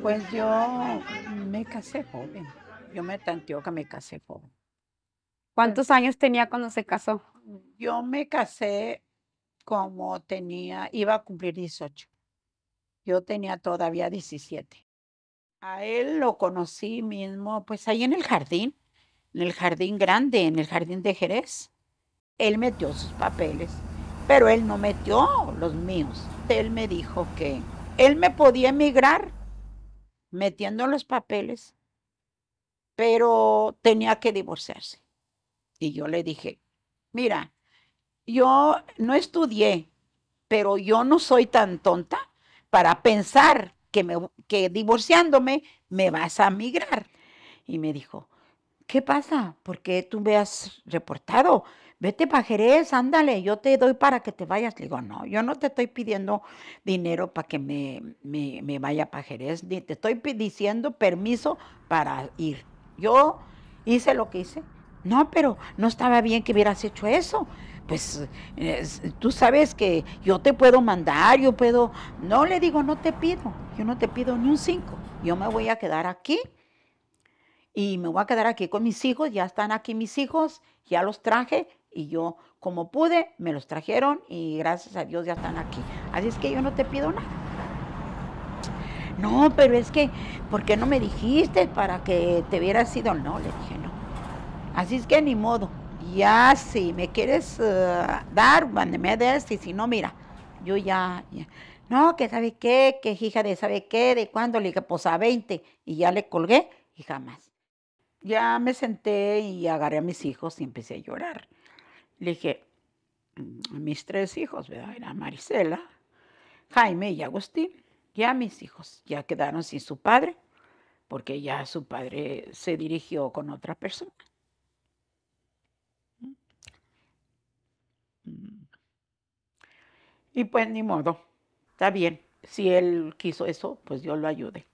Pues yo me casé joven. Yo me tanteo que me casé joven. ¿Cuántos pues años tenía cuando se casó? Yo me casé como tenía, iba a cumplir 18. Yo tenía todavía 17 a él lo conocí mismo, pues ahí en el jardín, en el jardín grande, en el jardín de Jerez. Él metió sus papeles, pero él no metió los míos. Él me dijo que él me podía emigrar metiendo los papeles, pero tenía que divorciarse. Y yo le dije, mira, yo no estudié, pero yo no soy tan tonta para pensar que, divorciándome me vas a migrar. Y me dijo, ¿qué pasa? ¿Por qué tú me has reportado? Vete para Jerez, ándale, yo te doy para que te vayas. Le digo, no, yo no te estoy pidiendo dinero para que me, vaya para Jerez, ni te estoy diciendo permiso para ir. Yo hice lo que hice. No, pero no estaba bien que hubieras hecho eso pues tú sabes que yo te puedo mandar, yo puedo, no le digo, no te pido, yo no te pido ni un cinco, yo me voy a quedar aquí y me voy a quedar aquí con mis hijos, ya están aquí mis hijos, ya los traje y yo como pude, me los trajeron y gracias a Dios ya están aquí. Así es que yo no te pido nada. No, pero es que, ¿por qué no me dijiste para que te hubieras sido. No, le dije, no. Así es que ni modo, ya si me quieres eh, dar, cuando a des, y si no, mira, yo ya, no, que sabe qué, que hija de sabe qué, de cuándo, le dije, pues a 20, y ya le colgué, y jamás. Ya me senté y agarré a mis hijos y empecé a llorar. Le dije, mm, mis tres hijos, ¿verdad? Era Marisela, Jaime y Agustín. Ya mis hijos ya quedaron sin su padre, porque ya su padre se dirigió con otra persona. Y pues ni modo, está bien. Si él quiso eso, pues yo lo ayude.